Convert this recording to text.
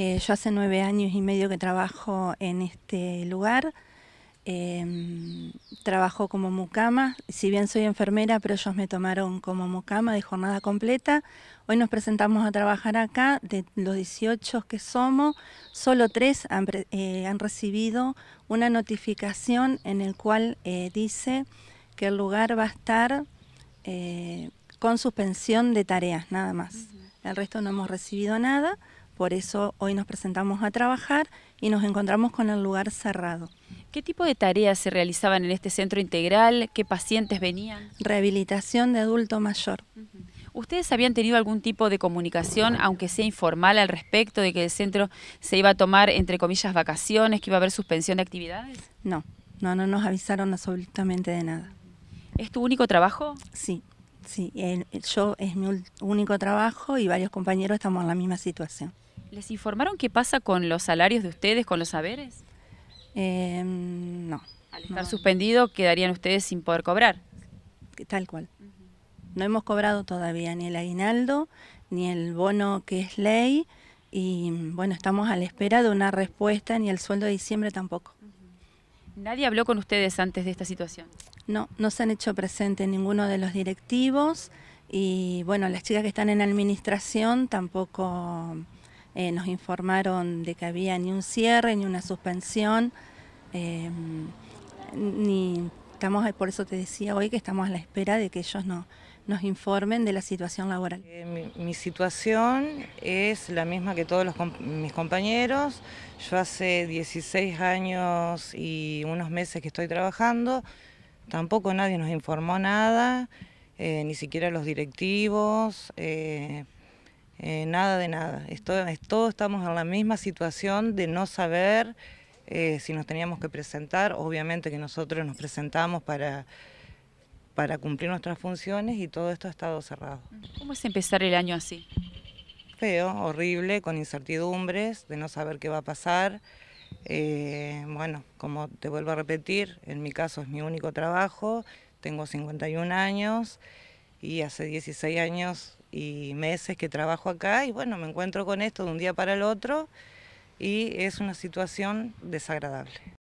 Eh, yo hace nueve años y medio que trabajo en este lugar. Eh, trabajo como mucama, si bien soy enfermera, pero ellos me tomaron como mucama de jornada completa. Hoy nos presentamos a trabajar acá, de los 18 que somos, solo tres eh, han, recibido una notificación en el cual eh, dice que el lugar va a estar con suspensión de tareas, nada más. El resto no hemos recibido nada. Por eso hoy nos presentamos a trabajar y nos encontramos con el lugar cerrado. ¿Qué tipo de tareas se realizaban en este centro integral? ¿Qué pacientes venían? Rehabilitación de adulto mayor. ¿Ustedes habían tenido algún tipo de comunicación, aunque sea informal, al respecto de que el centro se iba a tomar, entre comillas, vacaciones, que iba a haber suspensión de actividades? No, no, no nos avisaron absolutamente de nada. ¿Es tu único trabajo? Sí, sí. yo es mi único trabajo y varios compañeros estamos en la misma situación. ¿Les informaron qué pasa con los salarios de ustedes, con los saberes? Em, no. Al estar suspendido, quedarían ustedes sin poder cobrar. Tal cual. No hemos cobrado todavía ni el aguinaldo, ni el bono que es ley, y bueno, estamos a la espera de una respuesta, ni el sueldo de diciembre tampoco. ¿Nadie habló con ustedes antes de esta situación? No, no se han hecho presente ninguno de los directivos, y bueno, las chicas que están en administración tampoco eh, nos informaron de que había ni un cierre, ni una suspensión, eh, ni estamos, eh, por eso te decía hoy que estamos a la espera de que ellos no, nos informen de la situación laboral. mi, situación es la misma que todos los, mis compañeros. Yo hace 16 años y unos meses que estoy trabajando. Tampoco nadie nos informó nada, ni siquiera los directivos. Eh, nada de nada. todos estamos en la misma situación de no saber eh, si nos teníamos que presentar. Obviamente que nosotros nos presentamos para, para cumplir nuestras funciones y todo esto ha estado cerrado. ¿Cómo es empezar el año así? Feo, horrible, con incertidumbres, de no saber qué va a pasar. Eh, bueno, como te vuelvo a repetir, en mi caso es mi único trabajo, tengo 51 años y hace 16 años y meses que trabajo acá y bueno, me encuentro con esto de un día para el otro y es una situación desagradable.